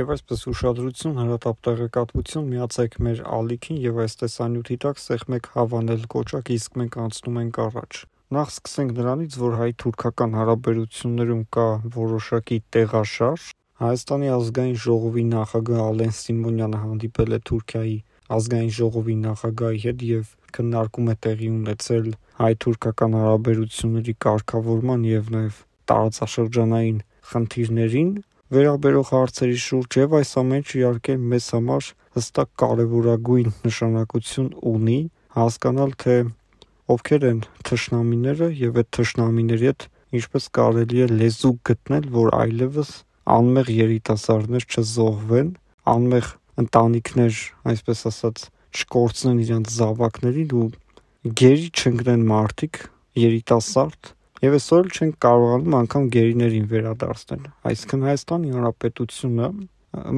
Եվ այսպես ուշադրություն, հրատապտեղեկատվություն միացեք մեր ալիքին եւ այս տեսանյութի տակ սեղմեք հավանել կոճակ, իսկ մենք անցնում ենք առաջ։ Նախ սկսենք նրանից, որ հայ-թուրքական հարաբերություններում կա որոշակի տեղաշարժ։ Հայաստանի ազգային ժողովի նախագահ Ալեն Սիմոնյանը հանդիպել է Թուրքիայի ազգային ժողովի նախագահի հետ եւ քննարկում է տեղի ունեցել հայ-թուրքական հարաբերությունների կարգավորման եւ նաեւ տարածաշրջանային խնդիրներին վերաբերող հարցերի շուրջ եւ այս ամենը իհարկե մեզ համար հստակ կարևորագույն նշանակություն ունի հասկանալ թե ովքեր են թշնամիները եւ այդ թշնամիների հետ ինչպես կարելի է լեզու գտնել, որ այլևս անմեղ երիտասարդներ չզոհվեն, անմեղ ընտանիքներ, այսպես ասած, չկորցնեն իրենց զավակներին ու գերի չընկնեն մարդիկ երիտասարդ Եվ այսօր չեն կարողանում անգամ գերիներին վերադարձնել։ Այսինքն Հայաստանի Հանրապետությունը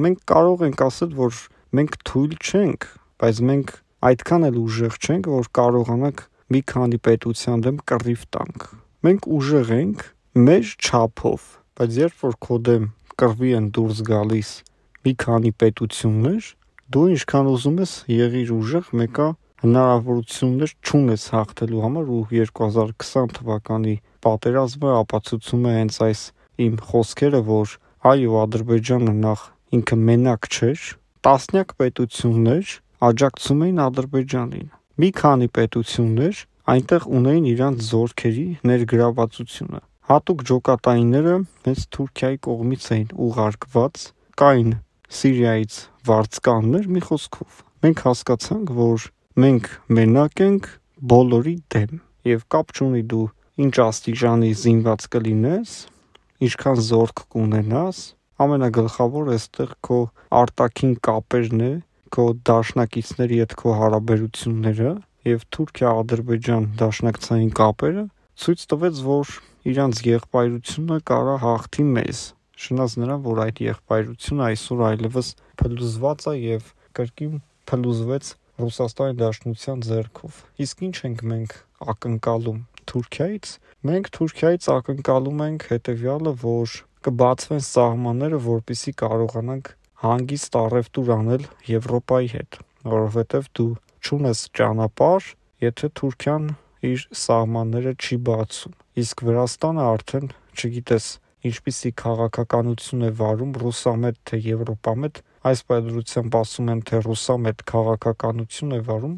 մենք կարող ենք ասել, որ մենք թույլ չենք, բայց մենք այդքան էլ ուժեղ չենք, որ կարողանանք մի քանի պետության դեմ կռիվ տանք։ Մենք ուժեղ ենք մեր չափով, բայց երբ որ քո դեմ կռվի են դուրս գալիս մի քանի պետություններ, դու ինչքան ուզում ես եղիր ուժեղ, մեկը հնարավորություններ չունես հաղթելու համար ու 2020 թվականի պատերազմը ապացուցում է հենց այս իմ խոսքերը, որ այո, Ադրբեջանը նախ ինքը մենակ չէր, տասնյակ պետություններ աջակցում էին Ադրբեջանին։ Մի քանի պետություններ այնտեղ ունեին իրանց զորքերի ներգրավվածությունը։ Հատուկ ջոկատայինները հենց Թուրքիայի կողմից էին ուղարկված, կային Սիրիայից վարձկաններ մի խոսքով։ Մենք հասկացանք, որ մենք մենակ ենք բոլորի դեմ եւ կապ չունի դու ինչ աստիճանի զինված կլինես, ինչքան զորք կունենաս, ամենագլխավորը այստեղ քո արտաքին կապերն է, քո դաշնակիցների հետ քո հարաբերությունները եւ Թուրքիա-Ադրբեջան դաշնակցային կապերը ցույց տվեց, որ իրանց եղբայրությունը կարա հաղթի մեզ։ Շնաս նրան, որ այդ եղբայրությունը այսօր այլևս փլուզված է եւ կրկին փլուզվեց Ռուսաստանի Դաշնության ձեռքով։ Իսկ ինչ ենք մենք ակնկալում Թուրքիայից, մենք Թուրքիայից ակնկալում ենք հետեւյալը, որ կբացվեն սահմանները, որպիսի կարողանանք հանգիստ առևտուր անել Եվրոպայի հետ, որովհետև դու ճունես ճանապարհ, եթե Թուրքիան իր սահմանները չի բացում։ Իսկ Վրաստանը արդեն, չգիտես, ինչպիսի քաղաքականություն է վարում ռուսամետ թե եվրոպամետ, այս պատմությամբ ասում են, թե ռուսամետ քաղաքականություն է վարում,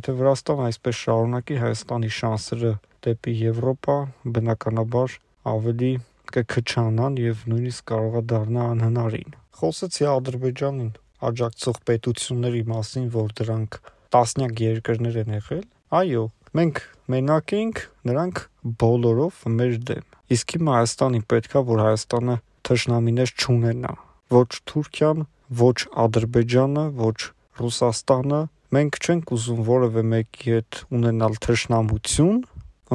եթե Վրաստան այսպես շարունակի, Հայաստանի շանսերը դեպի Եվրոպա, բնականաբար ավելի կքչանան եւ նույնիսկ կարող է դառնա անհնարին։ Խոսեցի Ադրբեջանին աջակցող պետությունների մասին, որ դրանք տասնյակ երկրներ են եղել։ Այո, մենք մենակ ենք, նրանք բոլորով մեր դեմ։ Իսկ հիմա Հայաստանին պետքա, որ Հայաստանը թշնամիներ չունենա։ Ոչ Թուրքիան, ոչ Ադրբեջանը, ոչ Ռուսաստանը։ Մենք չենք ուզում որևէ մեկի հետ ունենալ թշնամություն,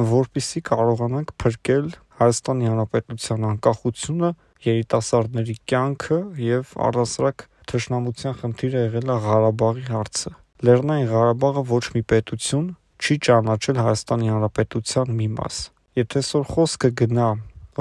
որպիսի կարողանանք փրկել Հայաստանի Հանրապետության անկախությունը, երիտասարդների կյանքը եւ առասարակ թշնամության խնդիրը եղել է Ղարաբաղի հարցը։ Լեռնային Ղարաբաղը ոչ մի պետություն չի ճանաչել Հայաստանի Հանրապետության մի մաս։ Եթե այսօր խոսքը գնա,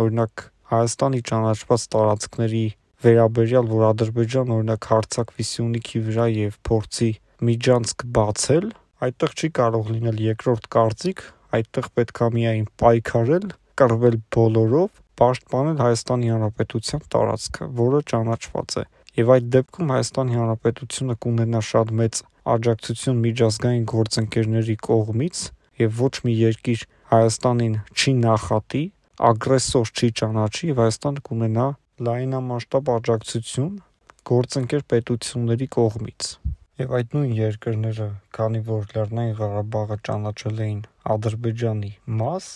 օրինակ, Հայաստանի ճանաչված տարածքների վերաբերյալ, որ Ադրբեջան օրինակ հարցակ Վիսյունիքի վրա եւ փորձի միջանցք բացել, այդտեղ չի կարող լինել երկրորդ կարծիք, այդտեղ պետքա միայն պայքարել, կռվել բոլորով, պաշտպանել Հայաստանի Հանրապետության տարածքը, որը ճանաչված է։ Եվ այդ դեպքում Հայաստանի Հանրապետությունը կունենա շատ մեծ աջակցություն միջազգային գործընկերների կողմից եւ ոչ մի երկիր Հայաստանին չի նախատի, ագրեսոր չի ճանաչի եւ Հայաստանը կունենա լայնամասշտաբ աջակցություն գործընկեր պետությունների կողմից։ Եվ այդ նույն երկրները, քանի որ Լեռնային Ղարաբաղը ճանաչել էին Ադրբեջանի մաս,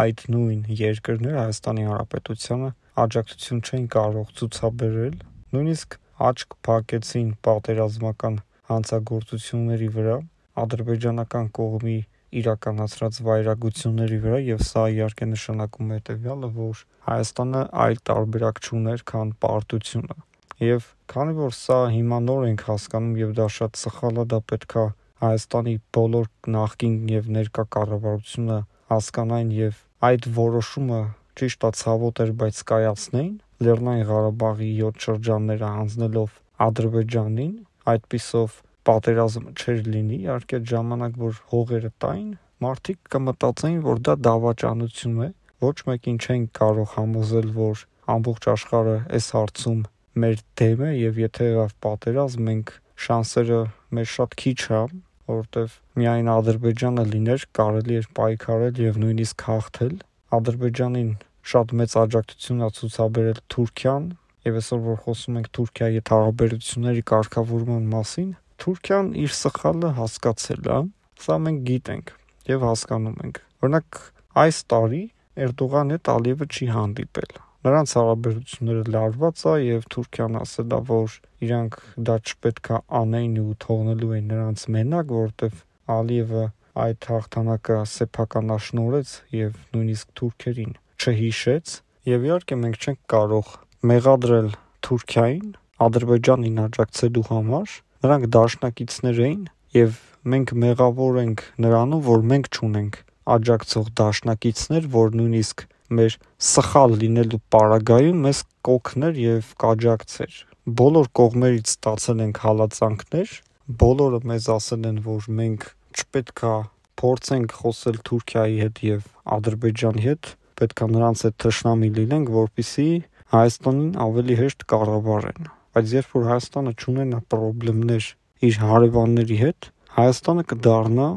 այդ նույն երկրները Հայաստանի Հանրապետությանը աջակցություն չէին կարող ցուցաբերել, նույնիսկ աչք փակեցին պատերազմական հանցագործությունների վրա, ադրբեջանական կողմի իրականացրած վայրագությունների վրա եւ սա իհարկե նշանակում է հետեւյալը, որ Հայաստանը այլ տարբերակ չուներ, քան պարտությունը եւ քանի որ սա հիմա նոր ենք հասկանում եւ դա շատ սխալ է, դա պետքա Հայաստանի բոլոր նախկին եւ ներկա կառավարությունը հասկանային եւ այդ որոշումը ճիշտ է ցավոտ էր, բայց կայացնեին Լեռնային Ղարաբաղի 7 շրջանները հանձնելով Ադրբեջանին, այդպիսով պատերազմ չէր լինի, իհարկե ժամանակ որ հողերը տային, մարդիկ կմտածեին, որ դա դավաճանություն է, ոչ մեկին չեն կարող համոզել, որ ամբողջ աշխարհը այս հարցում մեր դեմը եւ եթե եղավ պատերազմ, մենք շանսերը մեր շատ քիչ է, հա, որովհետեւ միայն Ադրբեջանը լիներ կարելի էր պայքարել եւ նույնիսկ հաղթել։ Ադրբեջանին շատ մեծ աջակցություն է ցուցաբերել Թուրքիան եւ այսօր որ խոսում ենք Թուրքիայի հարաբերությունների կարգավորման մասին, Թուրքիան իր սխալը հասկացել է, սա մենք գիտենք եւ հասկանում ենք։ Օրինակ այս տարի Էրդողանը Ալիևը չի հանդիպել նրանց հարաբերությունները լարված է եւ Թուրքիան ասել է որ իրանք դա չպետք է անեին ու թողնելու են նրանց մենակ որովհետեւ Ալիևը այդ հաղթանակը սեփականաշնորեց եւ նույնիսկ թուրքերին չհիշեց եւ իհարկե մենք չենք կարող մեղադրել Թուրքիային Ադրբեջանին աջակցելու համար նրանք դաշնակիցներ էին եւ մենք մեղավոր ենք նրանով որ մենք չունենք աջակցող դաշնակիցներ որ նույնիսկ մեր սխալ լինելու պարագայում մեզ կոգներ եւ կաջակցեր։ Բոլոր կողմերից ստացել ենք հալածանքներ, բոլորը մեզ ասել են, որ մենք չպետքա փորձենք խոսել Թուրքիայի հետ եւ Ադրբեջանի հետ, պետքա նրանց հետ թշնամի լինենք, որpիսի Հայաստանին ավելի հեշտ կառավարեն։ Բայց երբ որ Հայաստանը ճունենա խնդիրներ իր հարևանների հետ, Հայաստանը կդառնա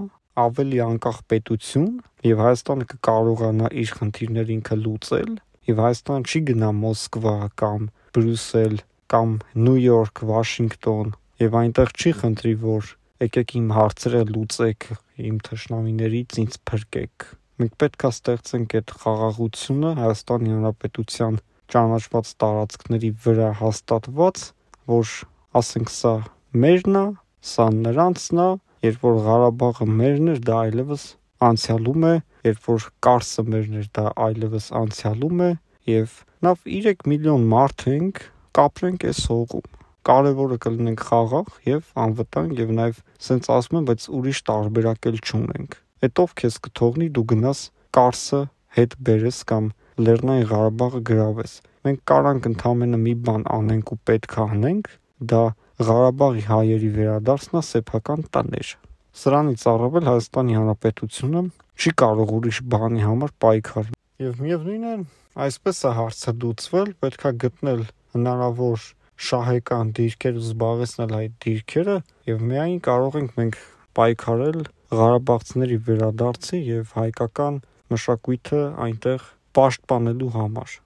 ավելի անկախ պետություն եւ Հայաստանը կկարողանա իր խնդիրները ինքը լուծել եւ Հայաստան չի գնա Մոսկվա կամ Բրյուսել կամ Նյու Յորք, Վաշինգտոն եւ այնտեղ չի խնդրի որ եկեք իմ հարցերը լուծեք իմ թշնամիներից ինձ փրկեք մենք պետքա ստեղծենք այդ խաղաղությունը Հայաստանի Հանրապետության ճանաչված տարածքների վրա հաստատված որ ասենք սա մերն է սա նրանցն է Երբ որ Ղարաբաղը մերն էր, դա այլևս անցյալում է, երբ որ Կարսը մերն էր, դա այլևս անցյալում է եւ նավ 3 միլիոն մարդ ենք, կապրենք այս հողում կարևորը կլինենք խաղաղ եւ անվտանգ եւ նաեւ սենց ասում եմ, բայց ուրիշ տարբերակել չունենք։ Էտով քեզ կթողնի դու գնաս Կարսը հետ բերես կամ Լեռնային Ղարաբաղը գրավես։ Մենք կարանք ընդամենը մի բան անենք ու պետք է անենք, դա Ղարաբաղի հայերի վերադարձն է սեփական տներ։ Սրանից առավել Հայաստանի Հանրապետությունը չի կարող ուրիշ բանի համար պայքարել։ Եվ միևնույն է, այսպես է հարցը լուծվել, պետքա գտնել հնարավոր շահեկան դիրքեր ու զբաղեցնել այդ դիրքերը եւ միայն կարող ենք մենք պայքարել Ղարաբաղցիների վերադարձի եւ հայկական մշակույթը այնտեղ պաշտպանելու համար։